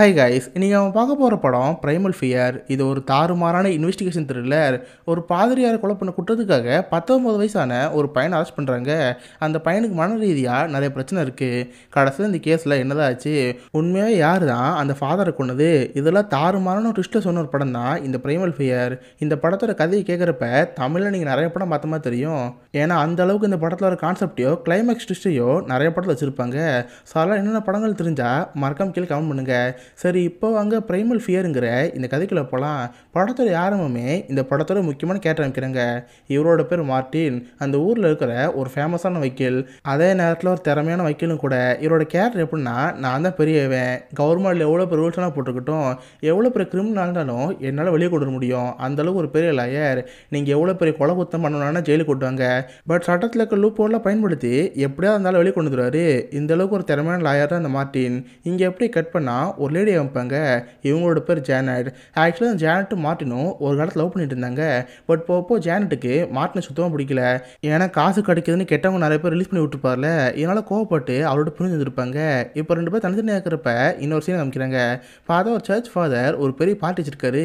hi guys இன்றைக்கி அவன் பார்க்க போகிற படம் ப்ரைமல் ஃபியர் இது ஒரு தாறுமாறான இன்வெஸ்டிகேஷன் த்ரில்லர் ஒரு பாதிரியார் கொலை பண்ண குற்றத்துக்காக பத்தொம்பது வயசான ஒரு பையனை அரெஸ்ட் பண்ணுறாங்க அந்த பையனுக்கு மன ரீதியாக நிறைய பிரச்சனை இருக்குது கடைசியில் இந்த கேஸில் என்னதாச்சு ஆச்சு உண்மையாக யார் தான் அந்த ஃபாதரை கொண்டது இதெல்லாம் தாறுமாறான ஒரு ட்விஸ்ட்டில் சொன்ன ஒரு படம் தான் இந்த ப்ரைமல் ஃபியர் இந்த படத்தோட கதையை கேட்குறப்ப தமிழில் நீங்கள் நிறைய படம் பார்த்த மாதிரி தெரியும் ஏன்னா அந்த அளவுக்கு இந்த படத்தில் ஒரு கான்செப்டையோ கிளைமேக்ஸ் ட்விஸ்ட்டையோ நிறைய படத்தில் வச்சுருப்பாங்க ஸோ அதெல்லாம் என்னென்ன படங்கள் தெரிஞ்சால் மறக்காம கீழே கமெண்ட் பண்ணுங்கள் சரி இப்போ அங்கே ப்ரைமல் ஃபியருங்கிற இந்த கதைக்குள்ளே போகலாம் படத்தோட ஆரம்பமே இந்த படத்தோட முக்கியமான கேட்ட ஆரம்பிக்கிறாங்க இவரோட பேர் மார்ட்டின் அந்த ஊரில் இருக்கிற ஒரு ஃபேமஸான வைக்கல் அதே நேரத்தில் ஒரு திறமையான வைக்கலும் கூட இவரோட கேரக்டர் எப்படின்னா நான் தான் பெரியவன் கவர்மெண்ட்டில் எவ்வளோ பெரிய ரூல்ஸ்லாம் போட்டுக்கிட்டோம் எவ்வளோ பெரிய கிரிமினல்னாலும் என்னால் வெளியே கொண்டு வர முடியும் அந்தளவுக்கு ஒரு பெரிய லாயர் நீங்கள் எவ்வளோ பெரிய கொலை குத்தம் பண்ணணும்னா ஜெயிலுக்கு கூட்டுவாங்க பட் சட்டத்தில் இருக்க லூப்போர்லாம் பயன்படுத்தி எப்படியாவது இருந்தாலும் வெளியே கொண்டு வந்துடுவார் இந்தளவுக்கு ஒரு திறமையான லாயர் தான் அந்த மார்ட்டின் இங்கே எப்படி கட் பண்ணால் ஒரு லேடி அமைப்பாங்க இவங்களோட பேர் ஜேனட் ஆக்சுவலாக ஜேனட்டும் மார்ட்டினும் ஒரு காலத்தில் லவ் பண்ணிட்டு இருந்தாங்க பட் போப்போ ஜேனட்டுக்கு மார்ட்டினை சுத்தமாக பிடிக்கல ஏன்னா காசு கிடைக்குதுன்னு கெட்டவங்க நிறைய பேர் ரிலீஸ் பண்ணி விட்டுருப்பார்ல இதனால் கோவப்பட்டு அவரோட புரிஞ்சு வந்துருப்பாங்க இப்போ ரெண்டு பேர் தனித்தனியாக இருக்கிறப்ப இன்னொரு சீன் காமிக்கிறாங்க ஃபாதர் ஒரு சர்ச் ஃபாதர் ஒரு பெரிய பார்ட்டி வச்சிருக்காரு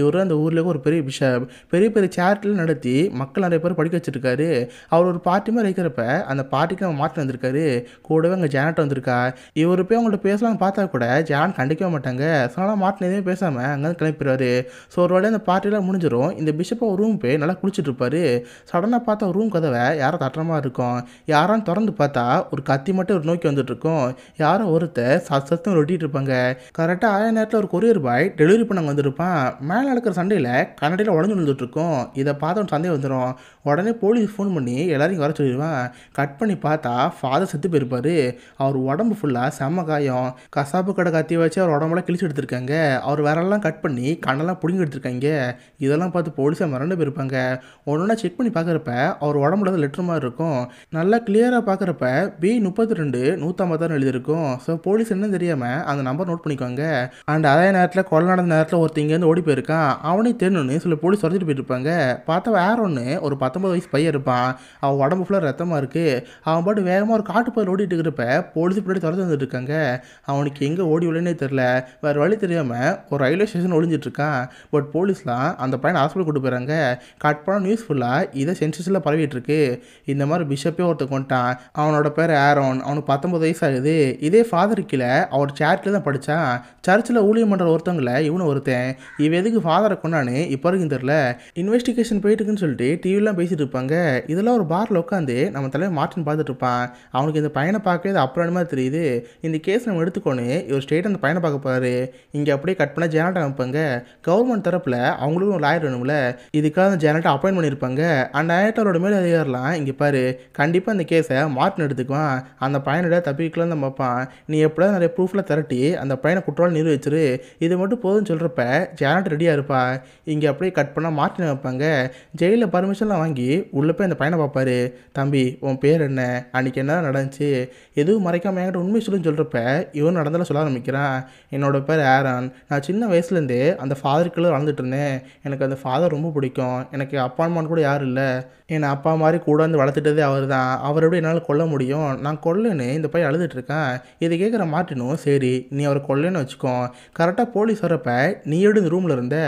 இவர் அந்த ஊரில் ஒரு பெரிய பிஷப் பெரிய பெரிய சேரிட்டிலாம் நடத்தி மக்கள் நிறைய பேர் படிக்க வச்சிருக்காரு அவர் ஒரு பார்ட்டி மாதிரி இருக்கிறப்ப அந்த பார்ட்டிக்கு அவங்க மாற்றி வந்திருக்காரு கூடவே அங்கே ஜானட் வந்திருக்கா இவர் போய் அவங்கள்ட்ட பேசலாம் பார்த்தா கூட ஜானட் கண்டிக்கவே மாட்டாங்க ஸோ ஆனால் எதுவுமே பேசாமல் அங்கேருந்து கிளம்பிடுவார் ஸோ ஒரு வேலை அந்த பார்ட்டிலாம் முடிஞ்சிடும் இந்த பிஷப்பை ஒரு ரூம் போய் நல்லா குளிச்சுட்டு இருப்பார் சடனாக பார்த்தா ரூம் கதவை யாரோ தட்டுறமா இருக்கும் யாரான்னு திறந்து பார்த்தா ஒரு கத்தி மட்டும் ஒரு நோக்கி வந்துட்டுருக்கும் யாரோ ஒருத்தர் சத்தம் ரொட்டிகிட்டு இருப்பாங்க கரெக்டாக ஆய நேரத்தில் ஒரு கொரியர் பாய் டெலிவரி பண்ண வந்திருப்பான் மேலே நடக்கிற சண்டையில் கண்ணடியில் உடஞ்சு விழுந்துட்டுருக்கும் இதை பார்த்த ஒரு சந்தேகம் வந்துடும் உடனே போலீஸ் ஃபோன் பண்ணி எல்லாரையும் வர சொல்லிடுவான் கட் பண்ணி பார்த்தா ஃபாதர் செத்து போயிருப்பார் அவர் உடம்பு ஃபுல்லாக செம்ம காயம் கசாப்பு கடை கத்தி வச்சு வச்சு அவர் உடம்புல கிழிச்சு எடுத்திருக்காங்க அவர் வேறெல்லாம் கட் பண்ணி கண்ணெல்லாம் பிடுங்கி எடுத்திருக்காங்க இதெல்லாம் பார்த்து போலீஸாக மிரண்டு போயிருப்பாங்க ஒன்று செக் பண்ணி பார்க்குறப்ப அவர் உடம்புல தான் லெட்டர் மாதிரி இருக்கும் நல்லா கிளியராக பார்க்குறப்ப பி முப்பத்தி ரெண்டு நூற்றம்பத்தாறு எழுதியிருக்கும் ஸோ போலீஸ் என்ன தெரியாமல் அந்த நம்பர் நோட் பண்ணிக்குவாங்க அண்ட் அதே நேரத்தில் கொலை நடந்த நேரத்தில் ஒருத்தங்க வந்து ஓடி போயிருக்கான் அவனே தேணுன்னு சில போலீஸ் துரத்திட்டு போயிருப்பாங்க பார்த்தா வேற ஒன்று ஒரு பத்தொம்பது வயசு பையன் இருப்பான் அவன் உடம்பு ஃபுல்லாக ரத்தமாக இருக்குது அவன் பாட்டு வேகமாக ஒரு காட்டு போய் ஓடிட்டு இருக்கிறப்ப போலீஸ் பின்னாடி தொடர்ந்து வந்துட்டு இருக்காங்க அவனுக்கு எங்கே ஓடி விளையாடுனே தெரில வேறு வழி தெரியாமல் ஒரு ரயில்வே ஸ்டேஷன் ஒழிஞ்சிட்ருக்கான் பட் போலீஸ்லாம் அந்த பையனை ஹாஸ்பிட்டல் கூட்டு போயிறாங்க கட் நியூஸ்ஃபுல்லாக நியூஸ் ஃபுல்லாக இதை சென்சஸில் பரவிட்டுருக்கு இந்த மாதிரி பிஷப்பே ஒருத்தர் கொண்டான் அவனோட பேர் ஆரோன் அவனுக்கு பத்தொம்பது வயசு ஆகுது இதே ஃபாதர் கீழே அவர் சேர்ட்டில் தான் படித்தான் சர்ச்சில் ஊழியம் பண்ணுற ஒருத்தவங்களை இவனு ஒருத்தன் இவன் எதுக்கு ஃபாதரை கொண்டான்னு இப்போ வரைக்கும் தெரில இன்வெஸ்டிகேஷன் போயிட்டுருக்குன்னு சொல்லிட்டு டிவிலாம் பேசிகிட்டு இருப்பாங்க இதெல்லாம் ஒரு பாரில் உட்காந்து நம்ம தலைவர் மார்ட்டின் பார்த்துட்டு இருப்பான் அவனுக்கு இந்த பையனை பார்க்கவே அப்புறம் மாதிரி தெரியுது இந்த கேஸ் நம்ம எடுத்துக்கோன்னு இவர் ஸ்டேட் அந்த பையனை லாயனை பார்க்க போகிறாரு இங்கே அப்படியே கட் பண்ண ஜெயநாட் அமைப்பாங்க கவர்மெண்ட் தரப்பில் அவங்களுக்கும் லாயர் வேணும்ல இதுக்காக ஜெயநாட்டை அப்பாயின் பண்ணியிருப்பாங்க அந்த ஆயட்டரோட மேலே அதிகாரலாம் இங்கே பாரு கண்டிப்பாக அந்த கேஸை மார்ட்டின் எடுத்துக்குவான் அந்த பையனோட தப்பிக்கலாம் தான் பார்ப்பான் நீ எப்படியாவது நிறைய ப்ரூஃபில் திரட்டி அந்த பையனை நிறுவ வச்சிரு இது மட்டும் போதும்னு சொல்கிறப்ப ஜெயநாட் ரெடியாக இருப்பா இங்கே அப்படியே கட் பண்ணால் மார்ட்டின் வைப்பாங்க ஜெயிலில் பர்மிஷன்லாம் வாங்கி உள்ளே போய் அந்த பையனை பார்ப்பாரு தம்பி உன் பேர் என்ன அன்றைக்கி என்ன நடந்துச்சு எதுவும் மறைக்காமல் என்கிட்ட உண்மை சொல்லுன்னு சொல்கிறப்ப இவன் நடந்தாலும் சொல்ல ஆரம்பிக்கிறான் என்னோட பேர் ஆரான் நான் சின்ன வயசுலேருந்தே அந்த ஃபாதருக்குள்ளே வளர்ந்துட்டு இருந்தேன் எனக்கு அந்த ஃபாதர் ரொம்ப பிடிக்கும் எனக்கு அப்பா அம்மான்னு கூட யாரும் இல்லை என்னை அப்பா மாதிரி கூட வந்து வளர்த்துட்டதே அவர் தான் அவர் எப்படி என்னால் கொல்ல முடியும் நான் கொல்லன்னு இந்த பையன் அழுதுட்டுருக்கேன் இதை கேட்குற மாட்டினும் சரி நீ அவரை கொல்லன்னு வச்சுக்கோ கரெக்டாக போலீஸ் வரப்ப நீ எப்படி இந்த ரூமில் இருந்த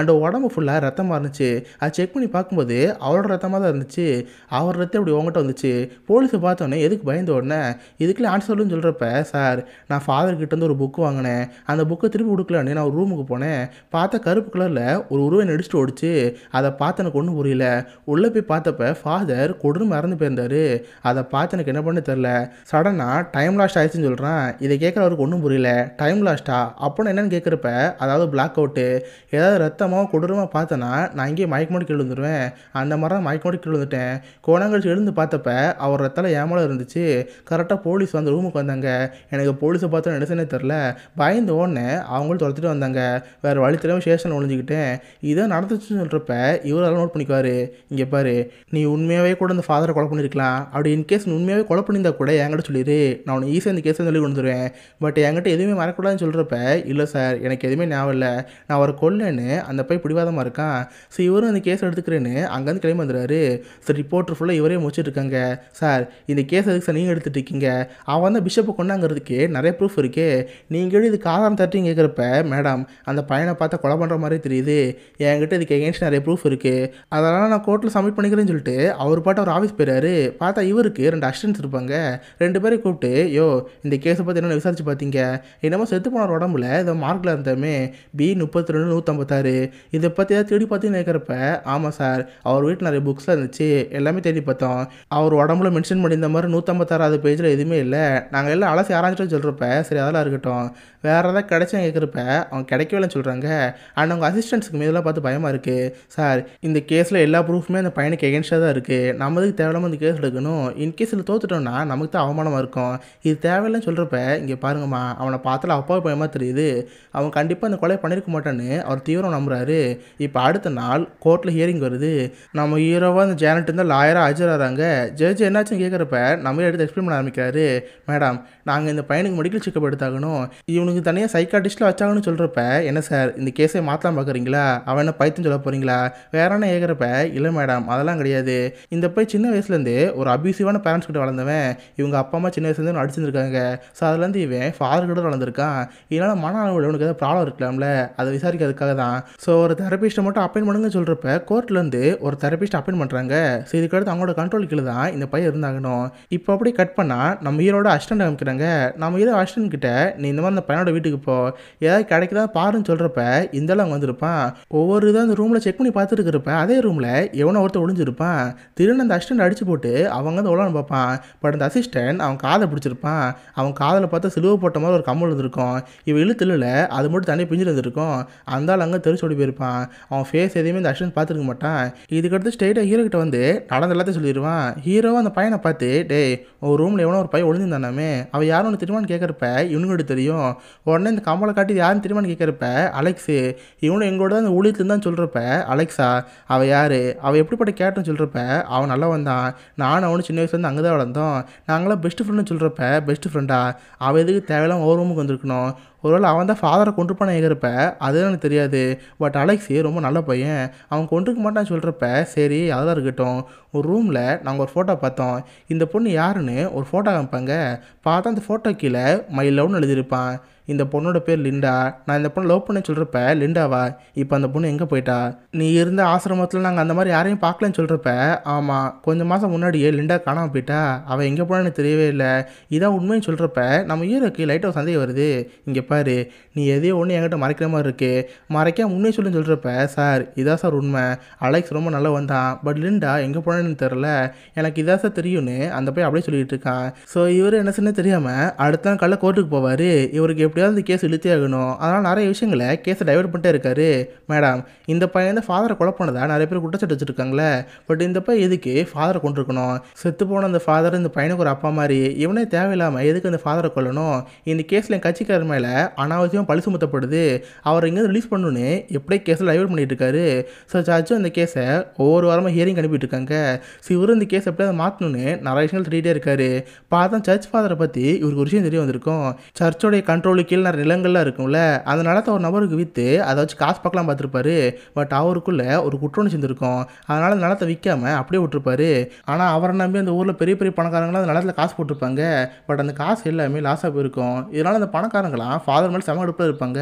அந்த உடம்பு ஃபுல்லாக ரத்தமாக இருந்துச்சு அதை செக் பண்ணி பார்க்கும்போது அவரோட ரத்தமாக தான் இருந்துச்சு அவர் ரத்தம் இப்படி உங்கள்கிட்ட வந்துச்சு போலீஸை பார்த்தோன்னே எதுக்கு பயந்த உடனே இதுக்குள்ளே ஆன்சர் சொல்கிறப்ப சார் நான் வந்து ஒரு புக்கு வாங்கினேன் அந்த புக்கை திருப்பி கொடுக்கலான்னு நான் ஒரு ரூமுக்கு போனேன் பார்த்த கருப்பு கலரில் ஒரு உருவை நடிச்சுட்டு ஓடிச்சு அதை பார்த்து எனக்கு ஒன்றும் புரியல உள்ளே போய் பார்த்தப்ப ஃபாதர் கொடுன்னு மறந்து போயிருந்தார் அதை பார்த்து எனக்கு என்ன பண்ண தெரில சடனாக டைம் லாஸ்ட் ஆயிடுச்சுன்னு சொல்கிறேன் இதை கேட்குறவருக்கு ஒன்றும் புரியல டைம் லாஸ்ட்டா அப்புறம் என்னென்னு கேட்குறப்ப அதாவது பிளாக் அவுட்டு ஏதாவது ரத்தமாக கொடூரமாக பார்த்தேன்னா நான் இங்கேயே மாட்டி கீழே வந்துடுவேன் அந்த மாதிரி தான் மாட்டி கீழே வந்துட்டேன் கோணங்கழிச்சு எழுந்து பார்த்தப்ப அவர் ரத்தம் ஏமலம் இருந்துச்சு கரெக்டாக போலீஸ் வந்து ரூமுக்கு வந்தாங்க எனக்கு போலீஸை பார்த்து நினைச்சனே தெரில பயந்து உடனே அவங்களும் துரத்துட்டு வந்தாங்க வேறு வழி தெரியாமல் ஸ்டேஷன் ஒழிஞ்சிக்கிட்டேன் இதை நடந்துச்சுன்னு சொல்கிறப்ப இவரெல்லாம் நோட் பண்ணிக்குவார் இங்கே பாரு நீ உண்மையாகவே கூட அந்த ஃபாதரை கொலை பண்ணியிருக்கலாம் அப்படி இன்கேஸ் நீ உண்மையாகவே கொலை பண்ணியிருந்தா கூட என்கிட்ட சொல்லிடு நான் உனக்கு ஈஸியாக இந்த கேஸ் சொல்லி கொடுத்துருவேன் பட் என்கிட்ட எதுவுமே மறக்கூடாதுன்னு சொல்கிறப்ப இல்லை சார் எனக்கு எதுவுமே ஞாபகம் இல்லை நான் ஒரு கொல்லன்னு அந்த பையன் பிடிவாதமாக இருக்கான் ஸோ இவரும் அந்த கேஸ் எடுத்துக்கிறேன்னு அங்கேருந்து கிளம்பி வந்துடுறாரு ஸோ ரிப்போர்ட்டர் ஃபுல்லாக இவரே முடிச்சுட்டு இருக்காங்க சார் இந்த கேஸ் எதுக்கு சார் நீங்கள் எடுத்துகிட்டு இருக்கீங்க அவன் வந்து பிஷப்பு கொண்டாங்கிறதுக்கு நிறைய ப்ரூஃப் இருக்கே நீங்கள் இது காதாம் தட்டின்னு கேட்குறப்ப மேடம் அந்த பையனை பார்த்தா கொலை பண்ணுற மாதிரி தெரியுது என்கிட்ட இதுக்கு எகேன்ஸ்ட் நிறைய ப்ரூஃப் இருக்குது அதனால் நான் கோர்ட்டில் சப்மிட் பண்ணிக்கிறேன்னு சொல்லிட்டு அவர் பாட்டு அவர் ஆஃபீஸ் போயிறாரு பார்த்தா இவருக்கு ரெண்டு அஸ்டன்ஸ் இருப்பாங்க ரெண்டு பேரும் கூப்பிட்டு யோ இந்த கேஸை பற்றி என்னென்ன விசாரிச்சு பார்த்தீங்க என்னமோ செத்து போன உடம்புல இதை மார்க்கில் இருந்தமே பி முப்பத்தி ரெண்டு நூற்றம்பத்தாறு இதை பற்றி ஏதாவது தேடி பார்த்து கேட்குறப்ப ஆமாம் சார் அவர் வீட்டில் நிறைய புக்ஸ்லாம் இருந்துச்சு எல்லாமே தேடி பார்த்தோம் அவர் உடம்புல மென்ஷன் பண்ணியிருந்த மாதிரி நூற்றம்பத்தாறாவது பேஜில் எதுவுமே எதுவுமே இல்லை நாங்கள் எல்லாம் அலசி ஆராய்ச்சிட்டு சொல்கிறப்ப சரி அதெல்லாம் இருக்கட்டும் வேறு எதாவது கிடைச்சா கேட்குறப்ப அவங்க கிடைக்கவில்லைன்னு சொல்கிறாங்க அண்ட் அவங்க அசிஸ்டன்ஸுக்கு மீதெல்லாம் பார்த்து பயமாக இருக்குது சார் இந்த கேஸில் எல்லா ப்ரூஃப்மே அந்த பையனுக்கு எகென்ஸ்டாக தான் இருக்குது நம்மளுக்கு தேவையில்லாமல் இந்த கேஸ் எடுக்கணும் இன்கேஸ் இதில் தோத்துட்டோம்னா நமக்கு தான் அவமானமாக இருக்கும் இது தேவையில்லைன்னு சொல்கிறப்ப இங்கே பாருங்கம்மா அவனை பார்த்தால அப்பாவை பயமாக தெரியுது அவன் கண்டிப்பாக அந்த கொலை பண்ணியிருக்க மாட்டான்னு அவர் தீவிரம் நம்புறாரு இப்போ அடுத்த நாள் கோர்ட்டில் ஹியரிங் வருது நம்ம ஹீரோவாக அந்த ஜேனட் இருந்தால் லாயராக ஆஜராகிறாங்க ஜட்ஜ் என்னாச்சுன்னு கேட்குறப்ப நம்ம எடுத்து எக்ஸ்பிளைன் பண்ண ஆரம்பிக்கிறார் கேட்குறாரு மேடம் நாங்கள் இந்த பையனுக்கு மெடிக்கல் செக்கப் எடுத்தாகணும் இவனுக்கு தனியாக சைக்காட்டிஸ்ட்டில் வச்சாங்கன்னு சொல்கிறப்ப என்ன சார் இந்த கேஸை மாற்றலாம் பார்க்குறீங்களா அவன் என்ன பைத்தியம் சொல்ல போகிறீங்களா என்ன ஏகிறப்ப இல்லை மேடம் அதெல்லாம் கிடையாது இந்த போய் சின்ன வயசுலேருந்து ஒரு அபியூசிவான பேரண்ட்ஸ் கிட்ட வளர்ந்தவன் இவங்க அப்பா அம்மா சின்ன வயசுலேருந்து அடிச்சிருந்துருக்காங்க ஸோ அதுலேருந்து இவன் ஃபாதர் கிட்ட வளர்ந்துருக்கான் இதனால் மன அளவில் இவனுக்கு ஏதாவது ப்ராப்ளம் இருக்கலாம்ல அதை விசாரிக்கிறதுக்காக தான் ஸோ ஒரு தெரபிஸ்ட்டை மட்டும் அப்பாயின் பண்ணுங்கன்னு சொல்கிறப்ப கோர்ட்லேருந்து ஒரு தெரப்பிஸ்ட் அப்பாயின் பண்ணுறாங்க ஸோ இதுக்கடுத்து அவங்களோட கண்ட்ரோல் கீழே தான் இந்த பையன் இருந்தாகணும் இப்போ அப்படி கட் பண்ணால் நம்ம ஹீரோட அசிஸ்டன்ட் காமிக்கிறாங்க நம்ம ஹீரோ அசிஸ்டன்ட் கிட்ட நீ இந்த மாதிரி அந்த பையனோட வீட்டுக்கு போ ஏதாவது கிடைக்கிறதா பாருன்னு சொல்கிறப்ப இந்த அளவு வந்திருப்பான் ஒவ்வொரு இதாக அந்த ரூமில் செக் பண்ணி பார்த்துட்டு இருக்கிறப்ப அதே ரூமில் எவனோ ஒருத்தர் ஒளிஞ்சிருப்பான் திருநந்த அந்த அசிஸ்டன்ட் அடிச்சு போட்டு அவங்க வந்து உலகம் பார்ப்பான் பட் அந்த அசிஸ்டன்ட் அவன் காதை பிடிச்சிருப்பான் அவன் காதில் பார்த்தா சிலுவை போட்ட மாதிரி ஒரு கம்மல் இருந்திருக்கும் இவன் இல்லை அது மட்டும் தண்ணி பிஞ்சு இருந்திருக்கும் அந்த ஆள் அங்கே தெரிச்சு ஓடி போயிருப்பான் அவன் ஃபேஸ் எதையுமே இந்த அஷ்டன் பார்த்துருக்க மாட்டான் இதுக்கடுத்து ஸ்ட்ரெயிட்டாக ஹீரோ கிட்ட வந்து நடந்த எல்லாத்தையும் சொல்லிடுவான் ஹீரோவும் அந்த பையனை பார்த்து டே ஒரு ரூமில் எவனோ ஒரு பையன் அவள் யாரும் யாருன்னு திருமணம் கேட்குறப்ப இவனுக்கு தெரியும் உடனே இந்த கம்பளை காட்டி யாருன்னு திருமணம் கேட்குறப்ப அலெக்ஸு இவனும் எங்களோட அந்த ஊழியத்தில் தான் சொல்கிறப்ப அலெக்ஸா அவள் யார் அவள் எப்படிப்பட்ட கேட்டுன்னு சொல்கிறப்ப அவன் நல்லவன் தான் நானும் அவனு சின்ன வயசுலேருந்து அங்கே தான் வளர்ந்தோம் நாங்களாம் பெஸ்ட் ஃப்ரெண்டுன்னு சொல்கிறப்ப பெஸ்ட் ஃப்ரெண்டா அவள் எதுக்கு தேவையில்லாமல் ரூமுக்கு வந்திருக்கணும் ஒருவேளை அவன் தான் ஃபாதரை கொண்டு போன ஏகிறப்ப அது எனக்கு தெரியாது பட் அலெக்ஸி ரொம்ப நல்ல பையன் அவன் கொண்டுக்க மாட்டான்னு சொல்கிறப்ப சரி அதான் இருக்கட்டும் ஒரு ரூமில் நாங்கள் ஒரு ஃபோட்டோ பார்த்தோம் இந்த பொண்ணு யாருன்னு ஒரு ஃபோட்டோ காமிப்பாங்க பார்த்தா அந்த ஃபோட்டோ கீழே மை லவ்னு எழுதியிருப்பான் இந்த பொண்ணோட பேர் லிண்டா நான் இந்த பொண்ணு லவ் பண்ண சொல்கிறப்ப லிண்டாவா இப்போ அந்த பொண்ணு எங்கே போயிட்டா நீ இருந்த ஆசிரமத்தில் நாங்கள் அந்த மாதிரி யாரையும் பார்க்கலன்னு சொல்கிறப்ப ஆமாம் கொஞ்சம் மாதம் முன்னாடியே லிண்டா காணாமல் போயிட்டா அவள் எங்கே போனான்னு தெரியவே இல்லை இதான் உண்மைன்னு சொல்கிறப்ப நம்ம ஈரோக்கு லைட்டாக சந்தேகம் வருது இங்கே பாரு நீ எதையோ ஒன்று என்கிட்ட மறைக்கிற மாதிரி இருக்குது மறைக்க உண்மை சொல்லுன்னு சொல்கிறப்ப சார் இதான் சார் உண்மை அலெக்ஸ் ரொம்ப நல்லா வந்தான் பட் லிண்டா எங்கே போனான்னு தெரில எனக்கு இதான் சார் தெரியும்னு அந்த போய் அப்படியே சொல்லிட்டு இருக்கான் ஸோ இவர் என்ன சொன்னே தெரியாமல் அடுத்த நாள் காலைல கோர்ட்டுக்கு போவார் இவருக்கு எப்படி எப்படியாவது இந்த கேஸ் இழுத்தே ஆகணும் அதனால் நிறைய விஷயங்களை கேஸை டைவெர்ட் பண்ணிட்டே இருக்காரு மேடம் இந்த பையன் வந்து ஃபாதரை கொலை பண்ணதாக நிறைய பேர் குற்றச்சாட்டு வச்சுருக்காங்களே பட் இந்த பையன் எதுக்கு ஃபாதரை கொண்டிருக்கணும் செத்து போன அந்த ஃபாதர் இந்த பையனுக்கு ஒரு அப்பா மாதிரி இவனே தேவையில்லாமல் எதுக்கு அந்த ஃபாதரை கொல்லணும் இந்த கேஸில் என் கட்சிக்காரர் மேலே அனாவசியம் பழி சுமத்தப்படுது அவர் இங்கேருந்து ரிலீஸ் பண்ணணுன்னு எப்படியே கேஸில் டைவெர்ட் பண்ணிகிட்டு இருக்காரு ஸோ ஜட்ஜும் இந்த கேஸை ஒவ்வொரு வாரமாக ஹியரிங் அனுப்பிட்டு இருக்காங்க ஸோ இவரும் இந்த கேஸ் எப்படியாவது மாற்றணும்னு நிறைய விஷயங்கள் திட்டிகிட்டே இருக்காரு பார்த்தா சர்ச் ஃபாதரை பற்றி இவருக்கு ஒரு விஷயம் தெரிய வந்திருக்கும் சர்ச்சோடைய கண்ட்ரோலுக்கு கீழே நிலங்கள்லாம் இருக்கும்ல அந்த நிலத்தை ஒரு நபருக்கு விற்று அதை வச்சு காசு பார்க்கலாம் பார்த்துருப்பாரு பட் அவருக்குள்ளே ஒரு குற்றம் செஞ்சுருக்கோம் அதனால் அந்த நிலத்தை விற்காம அப்படியே விட்டுருப்பாரு ஆனால் அவரை நம்பி அந்த ஊரில் பெரிய பெரிய பணக்காரங்களாம் அந்த நிலத்தில் காசு போட்டிருப்பாங்க பட் அந்த காசு எல்லாமே லாஸாக போயிருக்கும் இதனால் அந்த பணக்காரங்களாம் ஃபாதர் மேலே செம எடுப்பில் இருப்பாங்க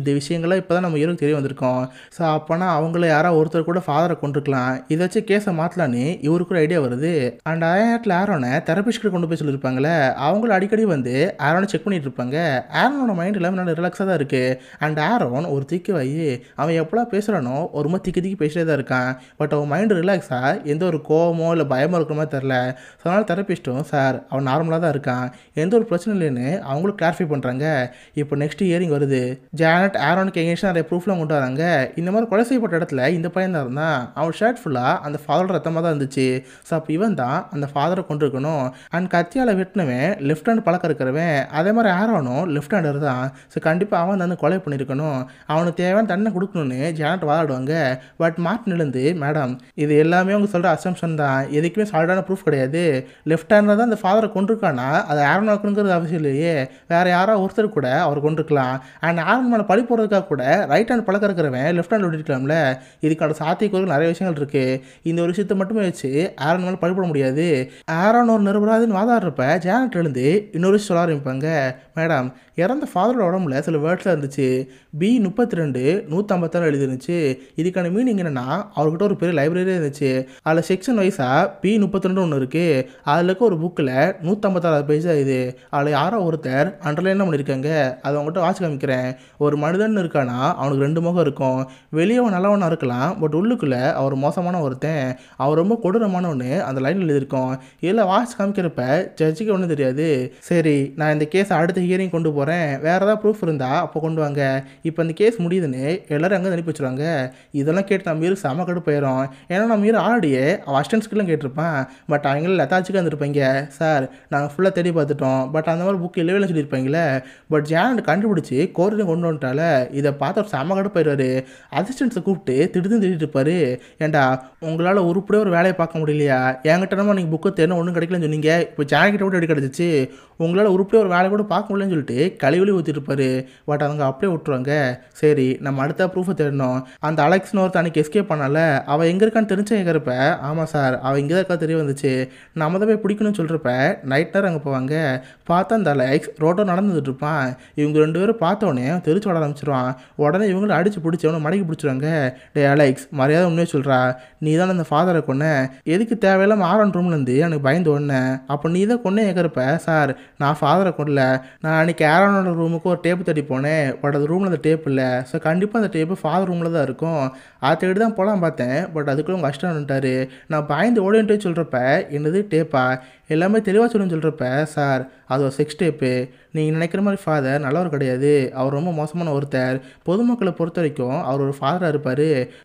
இந்த விஷயங்கள்லாம் இப்போ தான் நம்ம இருக்கு தெரிய வந்திருக்கோம் ஸோ அப்போனா அவங்கள யாராவது ஒருத்தர் கூட ஃபாதரை கொண்டிருக்கலாம் இதை வச்சு கேஸை மாற்றலான்னு இவருக்கு ஒரு ஐடியா வருது அண்ட் அயனாட்டில் ஆரோனை தெரப்பிஸ்ட்டு கொண்டு போய் சொல்லியிருப்பாங்களே அவங்கள அடிக்கடி வந்து ஆரோனை செக் பண்ணிட்டு இருப்பாங்க ஆரோன் அவனோட மைண்ட் எல்லாமே நல்லா ரிலாக்ஸாக தான் இருக்குது அண்ட் ஆரோன் ஒரு திக்கு வை அவன் எப்படா பேசுகிறானோ ஒரு மாதிரி திக்கி திக்கி பேசிட்டே தான் இருக்கான் பட் அவன் மைண்டு ரிலாக்ஸாக எந்த ஒரு கோவமோ இல்லை பயமோ இருக்கிற மாதிரி தெரில ஸோ அதனால் தெரப்பிஸ்ட்டும் சார் அவன் நார்மலாக தான் இருக்கான் எந்த ஒரு பிரச்சனை இல்லைன்னு அவங்களும் கிளாரிஃபை பண்ணுறாங்க இப்போ நெக்ஸ்ட் இயரிங் வருது ஜானட் ஆரோனுக்கு எங்கேயும் நிறைய ப்ரூஃப்லாம் கொண்டு வராங்க இந்த மாதிரி கொலை செய்யப்பட்ட இடத்துல இந்த பையன் தான் இருந்தான் அவன் ஷர்ட் ஃபுல்லாக அந்த ஃபாதரோட ரத்தமாக தான் இருந்துச்சு ஸோ அப்போ இவன் தான் அந்த ஃபாதரை கொண்டு இருக்கணும் அண்ட் கத்தியால் வெட்டினவன் லெஃப்ட் ஹேண்ட் பழக்கம் இருக்கிறவன் அதே மாதிரி ஆரோனும் லெஃப்ட் ஹேண்ட் ஜானட்டர் தான் ஸோ கண்டிப்பாக அவன் வந்து கொலை பண்ணியிருக்கணும் அவனுக்கு தேவையான தண்டனை கொடுக்கணும்னு ஜானட் வாதாடுவாங்க பட் மார்ட்டின் எழுந்து மேடம் இது எல்லாமே அவங்க சொல்கிற அசம்ஷன் தான் எதுக்குமே சால்டான ப்ரூஃப் கிடையாது லெஃப்ட் ஹேண்டில் தான் அந்த ஃபாதரை கொண்டிருக்கானா அதை ஆரன் ஆக்கணுங்கிறது அவசியம் இல்லையே வேறு யாரோ ஒருத்தர் கூட அவர் கொண்டிருக்கலாம் அண்ட் ஆரன் மேலே பழி போகிறதுக்காக கூட ரைட் ஹேண்ட் பழக்க இருக்கிறவன் லெஃப்ட் ஹேண்ட் விட்டுருக்கலாம்ல இதுக்கான சாத்தியக்கூறுகள் நிறைய விஷயங்கள் இருக்குது இந்த ஒரு விஷயத்தை மட்டுமே வச்சு ஆரன் மேலே பழி போட முடியாது ஆரன் ஒரு நிரபராதின்னு வாதாடுறப்ப ஜானட் எழுந்து இன்னொரு சொல்ல ஆரம்பிப்பாங்க மேடம் இறந்த அந்த ஃபாதரோட உடம்புல சில வேர்ட்ஸில் இருந்துச்சு பி முப்பத்தி ரெண்டு நூற்றம்பத்தாறு எழுதிருந்துச்சு இதுக்கான மீனிங் என்னென்னா அவர்கிட்ட ஒரு பெரிய லைப்ரரியே இருந்துச்சு அதில் செக்ஷன் வைஸாக பி முப்பத்தி ரெண்டு ஒன்று இருக்குது அதில் இருக்க ஒரு புக்கில் நூற்றம்பத்தாறு பேஜ் தான் இது அதில் யாரோ ஒருத்தர் அண்டர்லைன் பண்ணியிருக்காங்க அதை அவங்ககிட்ட வாட்ச் காமிக்கிறேன் ஒரு மனிதன் இருக்கானா அவனுக்கு ரெண்டு முகம் இருக்கும் வெளியே அவன் நல்லவனாக இருக்கலாம் பட் உள்ளுக்குள்ளே அவர் மோசமான ஒருத்தன் அவர் ரொம்ப கொடூரமானவனு அந்த லைனில் எழுதியிருக்கோம் இதில் வாட்ச் காமிக்கிறப்ப ஜட்ஜுக்கு ஒன்றும் தெரியாது சரி நான் இந்த கேஸை அடுத்த ஹியரிங் கொண்டு போகிறேன் வேறு ஏதாவது ப்ரூஃப் இருந்தால் அப்போ கொண்டு வாங்க இப்போ அந்த கேஸ் முடியுதுன்னு எல்லோரும் அங்கே அனுப்பி வச்சுருவாங்க இதெல்லாம் கேட்டு நம்ம இரு செம கடு போயிடும் ஏன்னா நம்ம ஆல்ரெடியே அவள் அஸ்டன்ஸ்க்குலாம் கேட்டிருப்பான் பட் அவங்களும் லெத்தாச்சுக்கு வந்துருப்பாங்க சார் நாங்கள் ஃபுல்லாக தேடி பார்த்துட்டோம் பட் அந்த மாதிரி புக் இல்லவே சொல்லியிருப்பாங்களே பட் ஜானட் கண்டுபிடிச்சி கோர்ட்டையும் கொண்டு வந்துட்டால இதை பார்த்து ஒரு செம கடு போயிடுவாரு அசிஸ்டன்ஸை கூப்பிட்டு திடீர்னு திட்டிட்டு இருப்பார் ஏண்டா உங்களால் உருப்படியே ஒரு வேலையை பார்க்க முடியலையா என்கிட்ட நம்ம நீங்கள் புக்கு தேடணும் ஒன்றும் கிடைக்கலன்னு சொன்னீங்க இப்போ ஜானகிட்ட கூட எடுக்க கிடச்சிச்சு உங்களால் உருப்படியே ஒரு வேலை கூட பார்க்க முடியலன்னு சொல்லிட்டு தலைவலி ஊற்றிருப்பாரு பட் அவங்க அப்படியே விட்டுருவாங்க சரி நம்ம அடுத்த ப்ரூஃபை தேடணும் அந்த அலெக்ஸ்னு ஒருத்த அன்றைக்கி எஸ்கேப் பண்ணால அவள் எங்கே இருக்கான்னு எங்கே கேட்குறப்ப ஆமாம் சார் அவள் இங்கே தான் இருக்கா தெரிய வந்துச்சு நம்ம தான் போய் பிடிக்கணும்னு சொல்கிறப்ப நைட் நேரம் அங்கே போவாங்க பார்த்தா அந்த அலெக்ஸ் ரோட்டோ நடந்துகிட்டு இருப்பான் இவங்க ரெண்டு பேரும் உடனே தெரிச்சு விட ஆரம்பிச்சிருவான் உடனே இவங்களும் அடித்து பிடிச்சி அவனை மடக்கி பிடிச்சிருவாங்க டே அலெக்ஸ் மரியாதை உண்மையே சொல்கிறா நீ தான் அந்த ஃபாதரை கொன்ன எதுக்கு தேவையில்லாமல் ஆரன் ரூம்லேருந்து எனக்கு பயந்து ஒன்று அப்போ நீ தான் கொன்னே கேட்குறப்ப சார் நான் ஃபாதரை கொண்டல நான் அன்றைக்கி ஆரன் ஃபாதரோட ரூமுக்கு ஒரு டேப்பு தேடி போனேன் பட் அது ரூமில் அந்த டேப் இல்லை ஸோ கண்டிப்பாக அந்த டேப்பு ஃபாதர் ரூமில் தான் இருக்கும் அதை தேடி தான் போகலாம் பார்த்தேன் பட் அதுக்குள்ளே உங்கள் கஷ்டம் வந்துட்டார் நான் பயந்து ஓடிட்டு சொல்கிறப்ப என்னது டேப்பா எல்லாமே தெளிவாக சொல்லுன்னு சொல்கிறப்ப சார் அது ஒரு செக்ஸ் டேப்பு நீங்கள் நினைக்கிற மாதிரி ஃபாதர் நல்லவர் கிடையாது அவர் ரொம்ப மோசமான ஒருத்தர் பொதுமக்களை பொறுத்த வரைக்கும் அவர் ஒரு ஃபாதராக இருப்பார்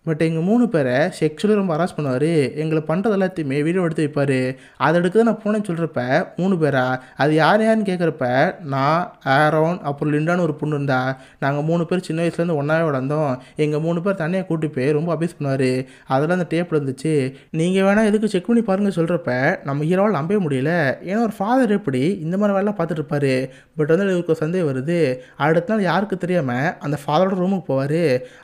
பட் எங்கள் மூணு பேரை செக்ஷுவலி ரொம்ப ஹராஸ் பண்ணுவார் எங்களை பண்ணுறது எல்லாத்தையுமே வீடியோ எடுத்து வைப்பார் அதை எடுக்க தான் நான் போனேன்னு சொல்கிறப்ப மூணு பேரா அது யார் யார்னு கேட்குறப்ப நான் ஆரோன் அப்புறம் லிண்டான்னு ஒரு பொண்ணு இருந்தா நாங்கள் மூணு பேர் சின்ன வயசுலேருந்து ஒன்றாவே வளர்ந்தோம் எங்கள் மூணு பேர் தனியாக கூட்டி போய் ரொம்ப அபியூஸ் பண்ணுவார் அதெல்லாம் அந்த டேப் இருந்துச்சு நீங்கள் வேணால் எதுக்கு செக் பண்ணி பாருங்க சொல்கிறப்ப நம்ம ஹீரோவால் நம்பவே முடியல ஏன்னா ஒரு ஃபாதர் எப்படி இந்த மாதிரி பார்த்துட்டு இருப்பார் பட் வந்து இவருக்கு சந்தேகம் வருது அடுத்த நாள் யாருக்கு தெரியாமல் அந்த ஃபாதரோட ரூமுக்கு போவார்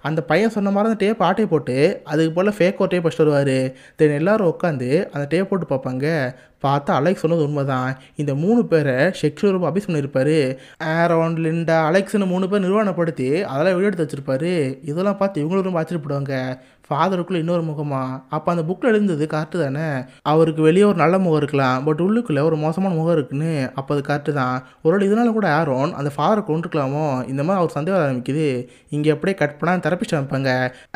அந்த பையன் சொன்ன மாதிரி அந்த டேப் ஆட்டையை போட்டு அதுக்கு போல் ஃபேக் ஒரு டேப் வச்சுட்டு வருவார் தென் எல்லோரும் உட்காந்து அந்த டேப் போட்டு பார்ப்பாங்க பார்த்தா அலெக்ஸ் சொன்னது உண்மைதான் இந்த மூணு பேரை ஷெக்ஸ்பியர் அபிஸ் பண்ணியிருப்பாரு ஆரோன் லிண்டா அலெக்ஸ்னு மூணு பேர் நிர்வாணப்படுத்தி அதெல்லாம் வெளியே எடுத்து வச்சிருப்பாரு இதெல்லாம் பார்த்து இவங்களும் ரொம்ப ஆச்சரியப்படுவாங்க ஃபாதருக்குள்ளே இன்னொரு முகமா அப்போ அந்த புக்கில் எழுந்தது கரெக்டு தானே அவருக்கு வெளியே ஒரு நல்ல முகம் இருக்கலாம் பட் உள்ளுக்குள்ளே ஒரு மோசமான முகம் இருக்குன்னு அப்போ அது கரெக்டு தான் ஒரு இதனால கூட ஆரோன் அந்த ஃபாதரை கொண்டுருக்கலாமோ இந்த மாதிரி அவர் சந்தேகம் ஆரம்பிக்குது இங்கே அப்படியே கட் பண்ணால் தெரப்பிஸ்ட் அமைப்பாங்க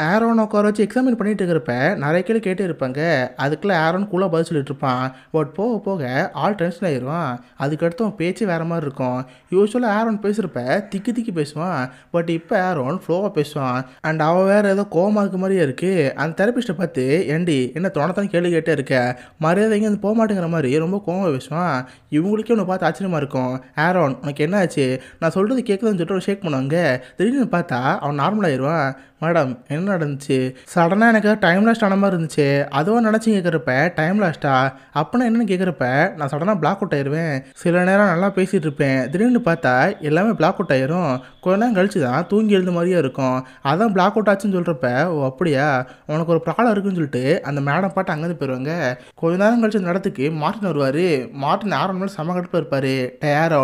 ஆரோன் உட்கார வச்சு எக்ஸாமின் பண்ணிட்டு இருக்கிறப்ப நிறைய கேள்வி கேட்டே இருப்பாங்க அதுக்குள்ளே ஆரோன் கூலாக பதில் சொல்லிட்டு இருப்பான் பட் போக போக ஆள் டென்ஷன் ஆயிடுவான் அதுக்கடுத்து அவன் பேச்சு வேறு மாதிரி இருக்கும் யூஸ்வலாக ஆரோன் பேசுகிறப்ப திக்கி திக்கி பேசுவான் பட் இப்போ ஆரோன் ஃப்ளோவாக பேசுவான் அண்ட் அவன் வேறு ஏதோ கோமா இருக்க மாதிரியே இருக்குது அந்த தெரப்பிஸ்ட்டை பார்த்து ஏண்டி என்ன தோணத்தான் கேள்வி கேட்டே இருக்க மரியாதை எங்கேயும் போக மாட்டேங்கிற மாதிரி ரொம்ப கோவமாக பேசுவான் இவங்களுக்கே உன்னை பார்த்து ஆச்சரியமாக இருக்கும் ஆரோன் உனக்கு என்ன ஆச்சு நான் சொல்கிறது கேட்குதுன்னு சொல்லிட்டு ஒரு ஷேக் பண்ணுவாங்க திடீர்னு பார்த்தா அவன் நார்மலாகிடுவான் மேடம் என்ன நடந்துச்சு சடனாக எனக்கு டைம் லாஸ்ட் ஆன மாதிரி இருந்துச்சு அதுவும் நினச்சி கேட்குறப்ப டைம் லாஸ்ட்டாக அப்படின்னா என்னென்னு கேட்குறப்ப நான் சடனாக பிளாக் அவுட் ஆயிடுவேன் சில நேரம் நல்லா பேசிகிட்டு இருப்பேன் திடீர்னு பார்த்தா எல்லாமே பிளாக் அவுட் ஆயிரும் கொஞ்ச நேரம் கழிச்சு தான் தூங்கி எழுந்த மாதிரியே இருக்கும் அதான் பிளாக் அவுட் ஆச்சுன்னு சொல்கிறப்ப ஓ அப்படியா உனக்கு ஒரு ப்ராப்ளம் இருக்குன்னு சொல்லிட்டு அந்த மேடம் பாட்டு அங்கேருந்து போயிடுவாங்க கொஞ்ச நேரம் கழிச்சு அந்த இடத்துக்கு மார்டின் வருவார் மார்டின் ஆறு மணி செம கடுப்பாக இருப்பார் டயர்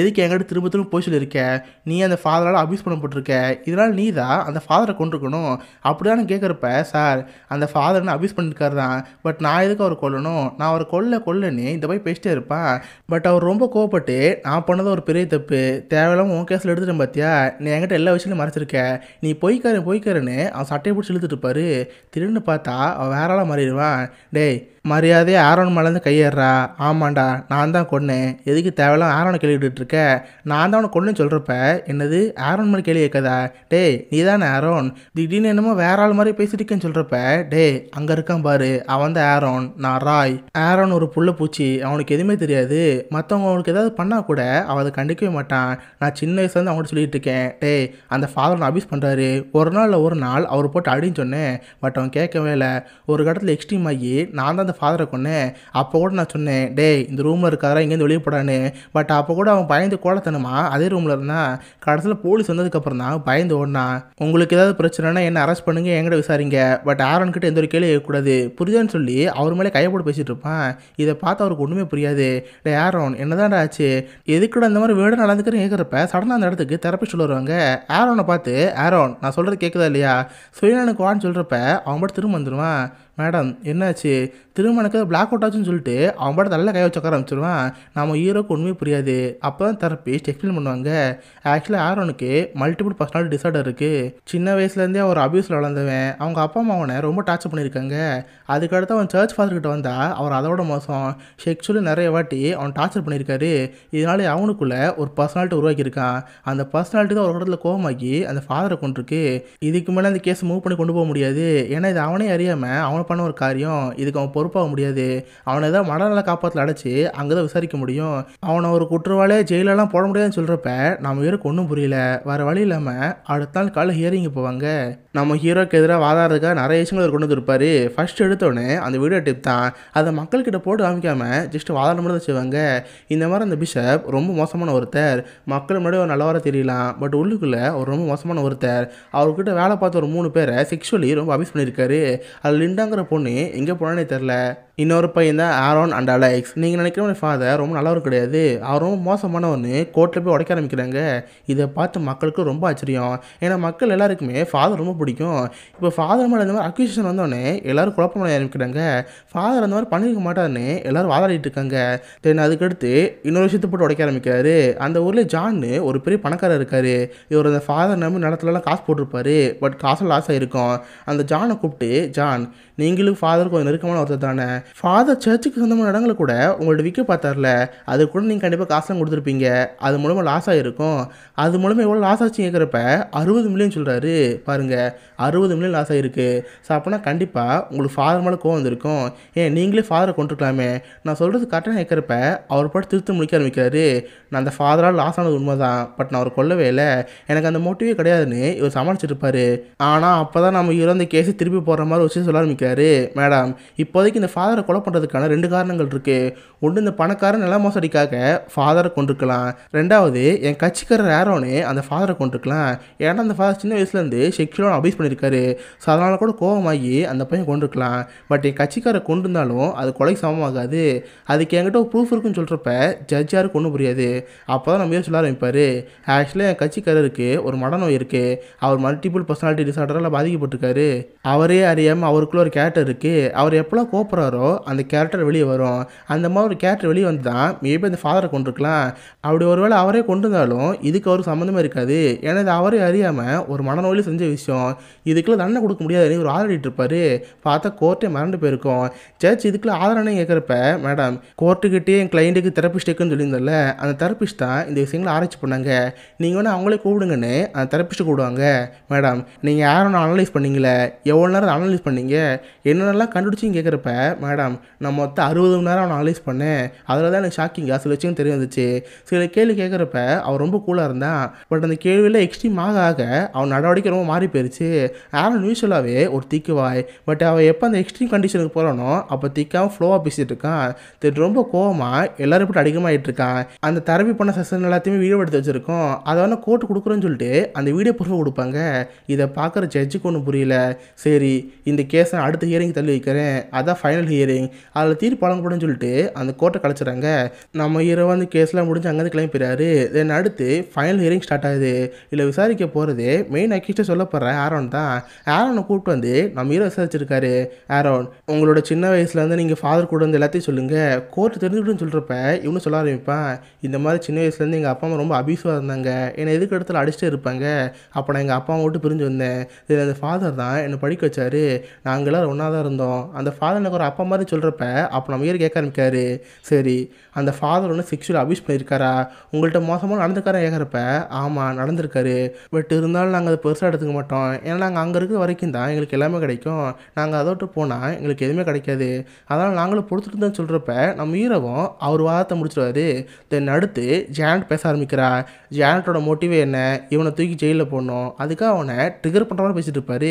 எதுக்கு எங்கிட்ட திரும்ப திரும்ப போய் சொல்லியிருக்க நீ அந்த ஃபாதரால் அபியூஸ் பண்ணப்பட்டிருக்க இதனால் நீ தான் அந்த ஃபாதர் ஃபாதரை கொண்டிருக்கணும் அப்படிதானு கேட்குறப்ப சார் அந்த ஃபாதர்னு அபியூஸ் பண்ணிருக்காரு தான் பட் நான் எதுக்கு அவர் கொல்லணும் நான் அவர் கொல்ல கொல்லன்னு இந்த மாதிரி பேசிட்டே இருப்பான் பட் அவர் ரொம்ப கோவப்பட்டு நான் பண்ணது ஒரு பெரிய தப்பு தேவையில்லாமல் உன் கேஸில் எடுத்துட்டேன் பார்த்தியா நீ என்கிட்ட எல்லா விஷயமும் மறைச்சிருக்க நீ பொய்க்காரு பொய்க்காரன்னு அவன் சட்டையை பிடிச்சி இழுத்துட்டு இருப்பாரு திருன்னு பார்த்தா அவன் வேற ஆளாக மாறிடுவான் டேய் மரியாதையே ஆரோன் மேலேருந்து கையேறா ஆமாண்டா நான் தான் கொன்னேன் எதுக்கு தேவையில்லாம் ஆரோனை கேள்விட்டு இருக்க நான் தான் அவனை கொன்னு சொல்கிறப்ப என்னது ஆரோன் மேலே கேள்வி கேட்கதா டேய் நீ தானே ஆரோன் ஆரோன் திடீர்னு என்னமோ வேற ஆள் மாதிரி பேசிட்டு சொல்கிறப்ப டே அங்கே இருக்கான் பாரு அவன் தான் ஆரோன் நான் ராய் ஆரோன் ஒரு புள்ள பூச்சி அவனுக்கு எதுவுமே தெரியாது மற்றவங்க அவனுக்கு ஏதாவது பண்ணால் கூட அவ அதை கண்டிக்கவே மாட்டான் நான் சின்ன வயசுலேருந்து அவன்கிட்ட சொல்லிட்டு இருக்கேன் டே அந்த ஃபாதர் நான் அபியூஸ் பண்ணுறாரு ஒரு நாள் ஒரு நாள் அவர் போட்டு அடின்னு சொன்னேன் பட் அவன் கேட்கவே இல்லை ஒரு கட்டத்தில் எக்ஸ்ட்ரீம் ஆகி நான் தான் அந்த ஃபாதரை கொன்னேன் அப்போ கூட நான் சொன்னேன் டே இந்த ரூமில் இருக்காரா இங்கேருந்து வெளியே போடான்னு பட் அப்போ கூட அவன் பயந்து கோலத்தனுமா அதே ரூமில் இருந்தான் கடைசியில் போலீஸ் வந்ததுக்கப்புறம் தான் பயந்து ஓடினான் உங்களுக்கு ஏதாவது ஏதாவது பிரச்சனைனா என்ன அரெஸ்ட் பண்ணுங்க எங்கிட்ட விசாரிங்க பட் ஆரன் கிட்டே எந்த ஒரு கேள்வி கேட்கக்கூடாது புரியுதுன்னு சொல்லி அவர் மேலே கையப்போட்டு பேசிகிட்டு இருப்பான் இதை பார்த்து அவருக்கு ஒன்றுமே புரியாது டே ஆரோன் என்னதான்டா ஆச்சு எதுக்கூட அந்த மாதிரி வேர்டு நடந்துக்கிறேன் கேட்குறப்ப சடனாக அந்த இடத்துக்கு தெரப்பிஸ்ட் வருவாங்க ஆரோனை பார்த்து ஆரோன் நான் சொல்கிறது கேட்குதா இல்லையா சுயநனுக்கு வான்னு சொல்கிறப்ப அவன் மட்டும் திரும்ப வந்துடுவான் மேடம் என்னாச்சு திருமணக்கு பிளாக் அவுட் ஆச்சுன்னு சொல்லிட்டு அவன் பாட்டு நல்லா கை வச்சுக்க ஆரம்பிச்சிருவான் நம்ம ஹீரோக்கு ஒன்றுமே புரியாது அப்போ தான் தெரப்பிஸ்ட் எக்ஸ்பிளைன் பண்ணுவாங்க ஆக்சுவலாக ஆரோனுக்கு மல்டிபிள் பர்சனாலிட்டி டிசார்டர் இருக்குது சின்ன வயசுலேருந்தே அவர் அபியூஸில் வளர்ந்தவன் அவங்க அப்பா அம்மா அவனை ரொம்ப டார்ச்சர் பண்ணியிருக்காங்க அதுக்கடுத்து அவன் சர்ச் ஃபாதர்கிட்ட வந்தால் அவர் அதோட மோசம் செக்ஷுவலி நிறைய வாட்டி அவன் டார்ச்சர் பண்ணியிருக்காரு இதனால அவனுக்குள்ளே ஒரு பர்சனாலிட்டி உருவாக்கியிருக்கான் அந்த பர்சனாலிட்டி தான் ஒரு இடத்துல கோவமாக்கி அந்த ஃபாதரை கொண்டிருக்கு இதுக்கு மேலே அந்த கேஸ் மூவ் பண்ணி கொண்டு போக முடியாது ஏன்னா இது அவனே அறியாமல் அவன் அவன் பண்ண ஒரு காரியம் இதுக்கு அவன் பொறுப்பாக முடியாது அவனை ஏதாவது மனநல காப்பாற்றில் அடைச்சி அங்கே தான் விசாரிக்க முடியும் அவனை ஒரு குற்றவாளியே ஜெயிலெல்லாம் போட முடியாதுன்னு சொல்கிறப்ப நம்ம ஹீரோக்கு ஒன்றும் புரியல வேறு வழி இல்லாமல் அடுத்த நாள் காலையில் ஹியரிங் போவாங்க நம்ம ஹீரோக்கு எதிராக வாதாடுறதுக்காக நிறைய விஷயங்கள் கொண்டு வந்துருப்பாரு ஃபஸ்ட் எடுத்தோடனே அந்த வீடியோ டிப் தான் அதை மக்கள்கிட்ட போட்டு காமிக்காமல் ஜஸ்ட் வாதாட மட்டும் செய்வாங்க இந்த மாதிரி அந்த பிஷப் ரொம்ப மோசமான ஒருத்தர் மக்கள் முன்னாடி ஒரு நல்லவராக தெரியலாம் பட் உள்ளுக்குள்ளே அவர் ரொம்ப மோசமான ஒருத்தர் அவர்கிட்ட வேலை பார்த்த ஒரு மூணு பேரை செக்ஷுவலி ரொம்ப அபியூஸ் பண்ணியிருக்காரு அதில் லிண்டாங்க பொண்ணு எங்கே போனானே தெரில இன்னொரு பையன் தான் ஆரோன் அண்ட் அலெக்ஸ் நீங்கள் நினைக்கிற ஃபாதர் ரொம்ப நல்லவர் கிடையாது அவர் ரொம்ப ஒன்று கோர்ட்டில் போய் உடைக்க ஆரம்பிக்கிறாங்க இதை பார்த்து மக்களுக்கு ரொம்ப ஆச்சரியம் ஏன்னா மக்கள் எல்லாருக்குமே ஃபாதர் ரொம்ப பிடிக்கும் இப்போ ஃபாதர் மேலே இந்த மாதிரி அக்யூசேஷன் வந்தோடனே எல்லோரும் குழப்பம் பண்ண ஆரம்பிக்கிறாங்க ஃபாதர் அந்த மாதிரி பண்ணியிருக்க மாட்டாருன்னு எல்லோரும் வாதாடிட்டு இருக்காங்க தென் அதுக்கடுத்து இன்னொரு விஷயத்தை போட்டு உடைக்க ஆரம்பிக்கிறாரு அந்த ஊரில் ஜான்னு ஒரு பெரிய பணக்காரர் இருக்கார் இவர் அந்த ஃபாதர் நம்பி நடத்துலலாம் காசு போட்டிருப்பாரு பட் காசும் லாஸ் ஆகிருக்கும் அந்த ஜானை கூப்பிட்டு ஜான் நீங்களும் ஃபாதர் கொஞ்சம் நெருக்கமான ஒருத்தர் தானே ஃபாதர் சர்ச்சுக்கு சொந்தமான இடங்களை கூட உங்கள்ட்ட விற்க பார்த்தார்ல அது கூட நீங்கள் கண்டிப்பாக காசுலாம் கொடுத்துருப்பீங்க அது மூலமாக லாஸ் ஆகிருக்கும் அது மூலமாக எவ்வளோ லாஸ் ஆச்சு கேட்குறப்ப அறுபது மில்லியன் சொல்கிறாரு பாருங்கள் அறுபது மில்லியன் லாஸ் ஆகிருக்கு ஸோ அப்போனா கண்டிப்பாக உங்களுக்கு ஃபாதர் மேலே கோவம் வந்திருக்கும் ஏன் நீங்களே ஃபாதரை கொண்டுருக்கலாமே நான் சொல்கிறது கரெக்டாக கேட்குறப்ப அவர் பாட்டு திருத்த முடிக்க ஆரம்பிக்கிறாரு நான் அந்த ஃபாதரால் லாஸ் ஆனது உண்மை தான் பட் நான் அவர் கொல்லவே இல்லை எனக்கு அந்த மோட்டிவே கிடையாதுன்னு இவர் சமாளிச்சிருப்பார் ஆனால் அப்போ தான் நம்ம இவர் அந்த கேஸை திருப்பி போடுற மாதிரி ஒரு விஷயம் சொல்ல ஆரம்பிக்கிறாரு மேடம் இப்போதைக்கு இந்த ஃபாதர் ஃபாதரை கொலை பண்ணுறதுக்கான ரெண்டு காரணங்கள் இருக்குது ஒன்று இந்த பணக்காரன் நில மோசடிக்காக ஃபாதரை கொண்டிருக்கலாம் ரெண்டாவது என் கட்சிக்காரர் யாரோன்னு அந்த ஃபாதரை கொண்டிருக்கலாம் ஏன்னா அந்த ஃபாதர் சின்ன வயசுலேருந்து செக்ஷுவலாக அபியூஸ் பண்ணியிருக்காரு ஸோ அதனால் கூட கோபமாகி அந்த பையன் கொண்டிருக்கலாம் பட் என் கட்சிக்காரை கொண்டிருந்தாலும் அது கொலைக்கு சமமாகாது அதுக்கு என்கிட்ட ஒரு ப்ரூஃப் இருக்குன்னு சொல்கிறப்ப ஜட்ஜ் யாருக்கு ஒன்றும் புரியாது அப்போ தான் நம்ம சொல்ல ஆரம்பிப்பார் ஆக்சுவலாக என் கட்சிக்காரருக்கு ஒரு மடநோய் இருக்குது அவர் மல்டிபிள் பர்சனாலிட்டி டிசார்டரால் பாதிக்கப்பட்டிருக்காரு அவரே அறியாமல் அவருக்குள்ள ஒரு கேரக்டர் இருக்குது அவர் எப்போல்லாம் கோப்பிட்றாரோ வராரோ அந்த கேரக்டர் வெளியே வரும் அந்த மாதிரி ஒரு கேரக்டர் வெளியே வந்து தான் மேபி அந்த ஃபாதரை கொண்டிருக்கலாம் அப்படி ஒருவேளை அவரே கொண்டு வந்தாலும் இதுக்கு அவருக்கு சம்மந்தமே இருக்காது ஏன்னா இது அவரே அறியாமல் ஒரு மனநோயில் செஞ்ச விஷயம் இதுக்குள்ள தண்டனை கொடுக்க முடியாது ஒரு ஆதரிட்டு இருப்பார் பார்த்தா கோர்ட்டே மறந்து போயிருக்கோம் ஜட்ஜ் இதுக்குள்ள ஆதரணையும் கேட்குறப்ப மேடம் கோர்ட்டுக்கிட்டே என் கிளைண்ட்டுக்கு தெரப்பிஸ்ட்டுக்குன்னு சொல்லியிருந்தல அந்த தெரப்பிஸ்ட் தான் இந்த விஷயங்களை ஆராய்ச்சி பண்ணாங்க நீங்கள் வேணால் அவங்களே கூப்பிடுங்கன்னு அந்த தெரப்பிஸ்ட்டு கூடுவாங்க மேடம் நீங்கள் யாரும் அனலைஸ் பண்ணீங்களே எவ்வளோ நேரம் அனலைஸ் பண்ணீங்க என்னென்னலாம் கண்டுபிடிச்சின்னு கேட்குறப்ப மேடம் மேடம் நான் மொத்தம் அறுபது மணி நேரம் அவனை அனலைஸ் பண்ணேன் அதில் தான் எனக்கு ஷாக்கிங்காக சில விஷயம் தெரிய வந்துச்சு சில கேள்வி கேட்குறப்ப அவன் ரொம்ப கூலாக இருந்தான் பட் அந்த கேள்வியில் எக்ஸ்ட்ரீம் ஆக ஆக அவன் நடவடிக்கை ரொம்ப மாறி போயிடுச்சு ஆரன் யூஸ்வலாகவே ஒரு திக்குவாய் பட் அவன் எப்போ அந்த எக்ஸ்ட்ரீம் கண்டிஷனுக்கு போகிறானோ அப்போ திக்காக ஃப்ளோவாக பேசிகிட்டு இருக்கான் திரு ரொம்ப கோவமாக எல்லோரும் இப்படி அதிகமாகிட்டு இருக்கான் அந்த தரவி பண்ண செஷன் எல்லாத்தையுமே வீடியோ எடுத்து வச்சுருக்கோம் அதை வந்து கோர்ட்டு கொடுக்குறோன்னு சொல்லிட்டு அந்த வீடியோ ப்ரூஃப் கொடுப்பாங்க இதை பார்க்குற ஜட்ஜுக்கு ஒன்றும் புரியல சரி இந்த கேஸை அடுத்த ஹியரிங் தள்ளி வைக்கிறேன் அதான் ஃபைனல் ஹியர் ஹியரிங் அதில் தீர்ப்பு வழங்கப்படும் சொல்லிட்டு அந்த கோர்ட்டை கலைச்சிடறாங்க நம்ம ஹீரோ வந்து கேஸ்லாம் முடிஞ்சு அங்கேருந்து கிளம்பிடுறாரு தென் அடுத்து ஃபைனல் ஹியரிங் ஸ்டார்ட் ஆகுது இல்லை விசாரிக்க போகிறது மெயின் அக்யூஸ்டாக சொல்லப்படுற ஆரோன் தான் ஆரோனை கூப்பிட்டு வந்து நம்ம ஹீரோ விசாரிச்சிருக்காரு ஆரோன் உங்களோட சின்ன வயசுலேருந்து நீங்கள் ஃபாதர் கூட வந்து எல்லாத்தையும் சொல்லுங்கள் கோர்ட் தெரிஞ்சுக்கிட்டுன்னு சொல்கிறப்ப இவனு சொல்ல ஆரம்பிப்பேன் இந்த மாதிரி சின்ன வயசுலேருந்து எங்கள் அப்பா அம்மா ரொம்ப அபியூஸாக இருந்தாங்க என்னை எதுக்கு இடத்துல அடிச்சுட்டு இருப்பாங்க அப்போ நான் எங்கள் அப்பா விட்டு பிரிஞ்சு வந்தேன் இதில் அந்த ஃபாதர் தான் என்னை படிக்க வச்சார் நாங்களாம் ஒன்றா தான் இருந்தோம் அந்த ஃபாதர் எனக்கு ஒரு அப்பா மாதிரி சொல்கிறப்ப அப்போ நம்ம ஐயர் கேட்க ஆரம்பிக்காரு சரி அந்த ஃபாதர் ஒன்று செக்ஷுவல் அபியூஸ் பண்ணியிருக்காரா உங்கள்கிட்ட மோசமாக நடந்துக்காரா கேட்குறப்ப ஆமாம் நடந்திருக்காரு பட் இருந்தாலும் நாங்கள் அதை பெருசாக எடுத்துக்க மாட்டோம் ஏன்னா நாங்கள் அங்கே இருக்கிற வரைக்கும் தான் எங்களுக்கு எல்லாமே கிடைக்கும் நாங்கள் அதை விட்டு போனால் எங்களுக்கு எதுவுமே கிடைக்காது அதனால் நாங்களும் பொறுத்துட்டு தான் சொல்கிறப்ப நம்ம ஈரவம் அவர் வாதத்தை முடிச்சிடுவாரு தென் அடுத்து ஜேனட் பேச ஆரம்பிக்கிறா ஜேனட்டோட மோட்டிவே என்ன இவனை தூக்கி ஜெயிலில் போடணும் அதுக்காக அவனை ட்ரிகர் பண்ணுற பேசிகிட்டு இருப்பார் இருப்பாரு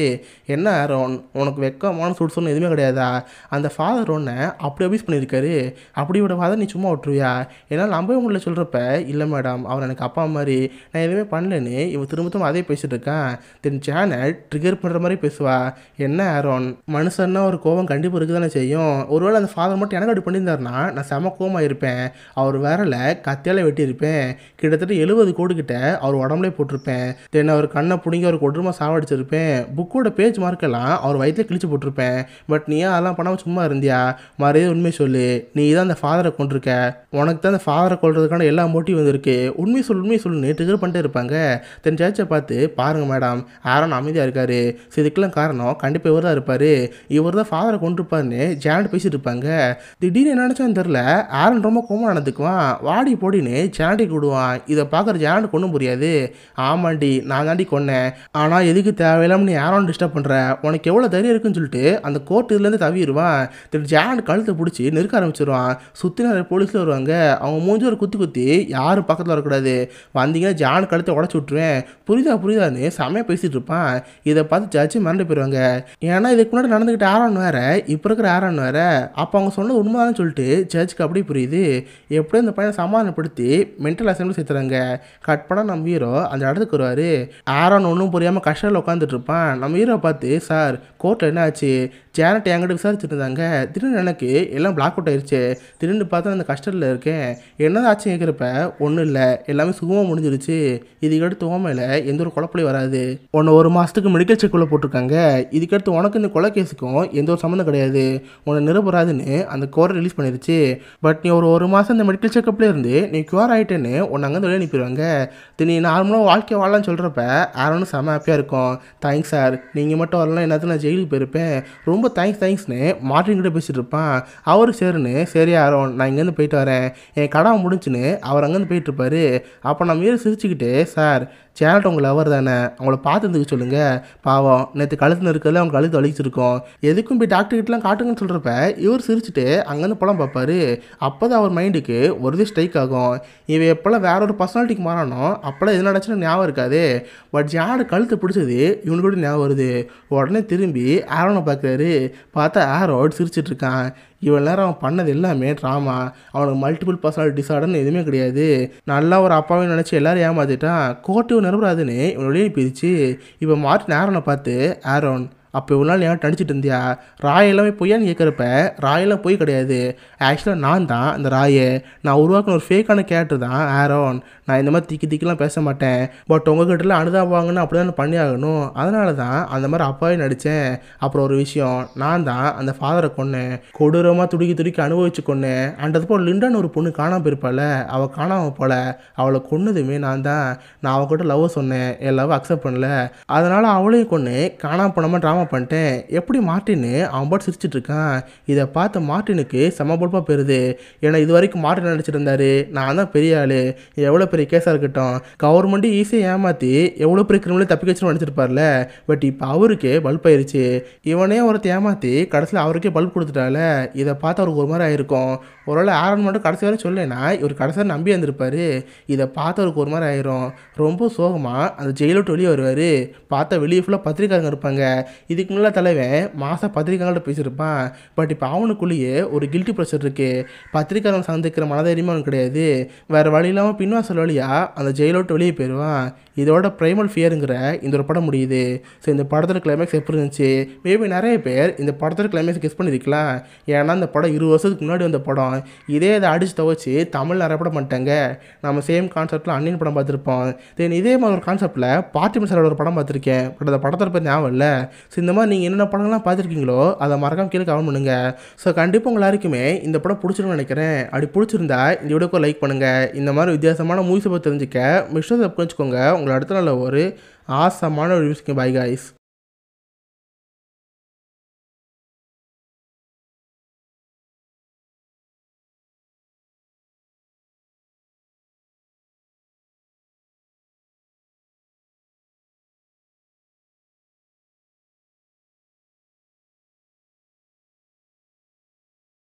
என்ன ஆரோன் உனக்கு வெக்கமான சுடுசுன்னு எதுவுமே கிடையாதா அந்த ஃபா ஃபாதர் ஒன்று அப்படி அபியூஸ் பண்ணியிருக்காரு அப்படியோட ஃபாதர் நீ சும்மா விட்டுருவியா ஏன்னால் நம்பவே முடியல சொல்கிறப்ப இல்லை மேடம் அவர் எனக்கு அப்பா மாதிரி நான் எதுவுமே பண்ணலன்னு இவன் திரும்ப திரும்ப அதே பேசிகிட்டு இருக்கேன் தென் சேனல் ட்ரிகர் பண்ணுற மாதிரி பேசுவா என்ன ஆரோன் மனுஷன்னா ஒரு கோவம் கண்டிப்பாக இருக்குது தானே செய்யும் ஒருவேளை அந்த ஃபாதர் மட்டும் எனக்கு அப்படி பண்ணியிருந்தாருன்னா நான் செம கோவமாக இருப்பேன் அவர் வேறல கத்தியால் வெட்டியிருப்பேன் கிட்டத்தட்ட எழுபது கோடு கிட்ட அவர் உடம்புலேயே போட்டிருப்பேன் தென் அவர் கண்ணை பிடுங்கி அவர் கொடுமா சாவடிச்சிருப்பேன் புக்கோட பேஜ் மார்க்கெல்லாம் அவர் வயிற்றில் கிழிச்சு போட்டிருப்பேன் பட் நீ அதெல்லாம் பண்ணாமல் சும்மா இருந்து சந்தியா மறைய உண்மை சொல்லு நீ தான் அந்த ஃபாதரை கொண்டிருக்க உனக்கு தான் அந்த ஃபாதரை கொள்றதுக்கான எல்லா மோட்டிவ் வந்துருக்கு உண்மை சொல் உண்மை சொல்லு ட்ரிகர் பண்ணிட்டு இருப்பாங்க தென் சர்ச்சை பார்த்து பாருங்கள் மேடம் ஆரோன் அமைதியாக இருக்கார் ஸோ இதுக்கெல்லாம் காரணம் கண்டிப்பாக இவர் தான் இருப்பார் இவர் தான் ஃபாதரை கொண்டிருப்பாருன்னு ஜேனட் பேசிட்டு இருப்பாங்க திடீர்னு என்ன தெரில ஆரன் ரொம்ப கோமம் நடந்துக்குவான் வாடி போடின்னு ஜேனட்டி கூடுவான் இதை பார்க்குற ஜேனட் கொண்டு புரியாது ஆமாண்டி நான் தாண்டி கொன்னேன் ஆனால் எதுக்கு தேவையில்லாமல் நீ ஆரோன் டிஸ்டர்ப் பண்ணுற உனக்கு எவ்வளோ தைரியம் இருக்குன்னு சொல்லிட்டு அந்த கோர்ட் இதுலேருந்து தவிடுவான் திரு ஜான் கழுத்தை பிடிச்சி நெருக்க ஆரம்பிச்சிருவான் சுற்றி நிறைய போலீஸில் வருவாங்க அவங்க மூஞ்சி ஒரு குத்தி குத்தி யாரும் பக்கத்தில் வரக்கூடாது வந்தீங்கன்னா ஜான் கழுத்தை உடச்சி விட்ருவேன் புரியுதா புரியுதான்னு செமையாக பேசிகிட்டு இருப்பான் இதை பார்த்து ஜட்ஜி மறந்து போயிடுவாங்க ஏன்னா இதுக்கு முன்னாடி நடந்துக்கிட்ட ஆரான் வேறு இப்போ இருக்கிற ஆரான் வேறு அப்போ அவங்க சொன்னது உண்மைதான் சொல்லிட்டு ஜட்ஜுக்கு அப்படியே புரியுது எப்படியும் இந்த பையனை சமாதானப்படுத்தி மென்டல் அசம்பிள் சேர்த்துறாங்க கட் பண்ணால் நம்ம ஹீரோ அந்த இடத்துக்கு வருவார் ஆரான் ஒன்றும் புரியாமல் கஷ்டத்தில் உட்காந்துட்டு இருப்பான் நம்ம ஹீரோ பார்த்து சார் கோர்ட்டில் என்ன ஆச்சு ஜேனட் என்கிட்ட விசாரிச்சுட்டு இருந்தாங்க திடீர்னு எனக்கு எல்லாம் பிளாக் அவுட் ஆயிடுச்சு திடீர்னு பார்த்தா அந்த கஷ்டத்தில் இருக்கேன் என்னதான் ஆச்சு கேட்குறப்ப ஒன்றும் இல்லை எல்லாமே சுகமாக முடிஞ்சிருச்சு இதுக்கடுத்து ஓமையில் எந்த ஒரு குழப்பலையும் வராது உன்னை ஒரு மாதத்துக்கு மெடிக்கல் செக்குள்ளே போட்டிருக்காங்க இதுக்கடுத்து உனக்கு இந்த கொலை கேஸுக்கும் எந்த ஒரு சம்மந்தம் கிடையாது உன்னை நிரப்புறாதுன்னு அந்த கோரை ரிலீஸ் பண்ணிருச்சு பட் நீ ஒரு ஒரு மாதம் அந்த மெடிக்கல் செக்அப்பில் இருந்து நீ கியூர் ஆகிட்டேன்னு உன்னை அங்கே வெளியே அனுப்பிடுவாங்க நீ நார்மலாக வாழ்க்கை வாழலான்னு சொல்கிறப்ப ஆரோனும் செம ஹாப்பியாக இருக்கும் தேங்க்ஸ் சார் நீங்கள் மட்டும் வரலாம் என்னது நான் ஜெயிலுக்கு போயிருப்பேன் ரொம்ப தேங்க்ஸ் தேங்க்ஸ்னு மார்டின் என்கிட்ட பேசிகிட்டு இருப்பான் அவர் சேருன்னு சரி யாரும் நான் இங்கேருந்து போயிட்டு வரேன் என் கடன் முடிஞ்சுன்னு அவர் அங்கேருந்து போயிட்டு இருப்பாரு அப்போ நான் மீறி சிரிச்சுக்கிட்டு சார் சேனல்கிட்ட உங்கள் லவர் தானே அவங்கள பார்த்துருந்துக்க சொல்லுங்கள் பாவம் நேற்று கழுத்து இருக்கிறதுல அவங்க கழுத்து வலிச்சிருக்கோம் எதுக்கும் போய் டாக்டர்கிட்டலாம் காட்டுங்கன்னு சொல்கிறப்ப இவர் சிரிச்சுட்டு அங்கேருந்து படம் பார்ப்பாரு அப்போ தான் அவர் மைண்டுக்கு ஒரு இது ஸ்ட்ரைக் ஆகும் இவன் எப்போல்லாம் வேற ஒரு பர்சனாலிட்டிக்கு மாறானோ அப்போல்லாம் எது நடச்சுன்னு ஞாபகம் இருக்காது பட் யார் கழுத்து பிடிச்சது இவனுக்கு ஞாபகம் வருது உடனே திரும்பி ஆரோனை பார்க்குறாரு பார்த்தா ஆரோட் சிரிச்சிட்ருக்கான் இவ்வளோ நேரம் அவன் பண்ணது எல்லாமே ட்ராமா அவனுக்கு மல்டிபிள் பர்சனாலிட்டி டிசார்டர்னு எதுவுமே கிடையாது நல்லா ஒரு அப்பாவே நினச்சி எல்லாரும் ஏமாத்திட்டான் கோட்டு நிரம்புறாதுன்னு இவனோடய பிரித்து இப்போ மார்ட் நேரனை பார்த்து ஆரோன் அப்போ இவ்வளோ நாள் ஏன் நடிச்சிட்டு இருந்தியா ராயெல்லாமே பொய்யான்னு கேட்குறப்ப ராயெல்லாம் பொய் கிடையாது ஆக்சுவலாக நான் தான் அந்த ராயை நான் உருவாக்கின ஒரு ஃபேக்கான கேரக்டர் தான் ஆரோன் நான் இந்த மாதிரி திக்கி திக்கிலாம் பேச மாட்டேன் பட் உங்கள் கிட்டலாம் அனுதாபாங்கன்னு அப்படி தான் பண்ணி ஆகணும் அதனால தான் அந்த மாதிரி அப்பாவே நடித்தேன் அப்புறம் ஒரு விஷயம் நான் தான் அந்த ஃபாதரை கொன்னேன் கொடூரமாக துடிக்கி துடிக்கி அனுபவிச்சு கொன்னேன் அண்ட் போல் லிண்டான்னு ஒரு பொண்ணு காணாமல் போயிருப்பாள் அவள் காணாமல் போல அவளை கொன்னதுமே நான் தான் நான் அவகிட்ட லவ் சொன்னேன் என் லவ் அக்செப்ட் பண்ணல அதனால் அவளையும் கொண்டு காணாமல் போனமாக ட்ராமா தெரியாமல் பண்ணிட்டேன் எப்படி மார்ட்டின்னு அவன் பாட்டு சிரிச்சிட்டு இருக்கான் இதை பார்த்த மார்ட்டினுக்கு சமபொழப்பாக பெறுது ஏன்னா இது வரைக்கும் மார்ட்டின் நினச்சிட்டு இருந்தாரு நான் தான் பெரிய ஆள் எவ்வளோ பெரிய கேஸாக இருக்கட்டும் கவர்மெண்ட்டு ஈஸியாக ஏமாற்றி எவ்வளோ பெரிய கிரிமினல் தப்பிக்க வச்சுன்னு நினச்சிருப்பார்ல பட் இப்போ அவருக்கே பல்ப் ஆயிடுச்சு இவனே ஒருத்த ஏமாற்றி கடைசியில் அவருக்கே பல்ப் கொடுத்துட்டால இதை பார்த்து அவருக்கு ஒரு மாதிரி ஆயிருக்கும் ஒருவேளை ஆரன் மட்டும் கடைசி வரை சொல்லலைன்னா இவர் கடைசியாக நம்பி வந்திருப்பார் இதை பார்த்து அவருக்கு ஒரு மாதிரி ஆயிரும் ரொம்ப சோகமாக அந்த ஜெயிலோட்டு வெளியே வருவார் பார்த்தா வெளியே ஃபுல்லாக பத்திரிக்காரங்க இருப்பாங்க இதுக்கு முன்னாடி தலைவன் மாதம் பத்திரிக்கையாளர்கிட்ட பேசியிருப்பான் பட் இப்போ அவனுக்குள்ளேயே ஒரு கில்ட்டி ப்ரெஷர் இருக்குது பத்திரிக்கையாளர் சந்திக்கிற மனதைரியமும் அவனுக்கு கிடையாது வேறு வழி இல்லாமல் பின்வாசல் வழியாக அந்த ஜெயிலோட்டு வெளியே போயிடுவான் இதோட ப்ரைமல் ஃபியருங்கிற இந்த ஒரு படம் முடியுது ஸோ இந்த படத்தில் கிளைமேக்ஸ் எப்படி இருந்துச்சு மேபி நிறைய பேர் இந்த படத்தில் கிளைமேக்ஸ் கெஸ் பண்ணியிருக்கலாம் ஏன்னா இந்த படம் இரு வருஷத்துக்கு முன்னாடி வந்த படம் இதே இதை அடித்து துவச்சி தமிழ் நிறைய படம் பண்ணிட்டாங்க நம்ம சேம் கான்செப்ட்டில் அன்னியன் படம் பார்த்துருப்போம் தென் இதே மாதிரி ஒரு கான்செப்ட்டில் பார்ட்டி சாரோட ஒரு படம் பார்த்துருக்கேன் பட் அந்த படத்தோட பேர் ஞாபகம் இல்லை இந்த மாதிரி நீங்கள் என்னென்ன படங்கள்லாம் பார்த்துருக்கீங்களோ அதை மறக்காம கீழே கமெண்ட் பண்ணுங்கள் ஸோ கண்டிப்பாக உங்கள் யாருக்குமே இந்த படம் பிடிச்சிருன்னு நினைக்கிறேன் அப்படி பிடிச்சிருந்தா இந்த வீடியோக்கோ லைக் பண்ணுங்கள் இந்த மாதிரி வித்தியாசமான மூவிஸை பற்றி தெரிஞ்சுக்க மிஸ்டர் வச்சுக்கோங்க உங்களை அடுத்த நாளில் ஒரு ஆசமான ஒரு விஷயம் பை காய்ஸ்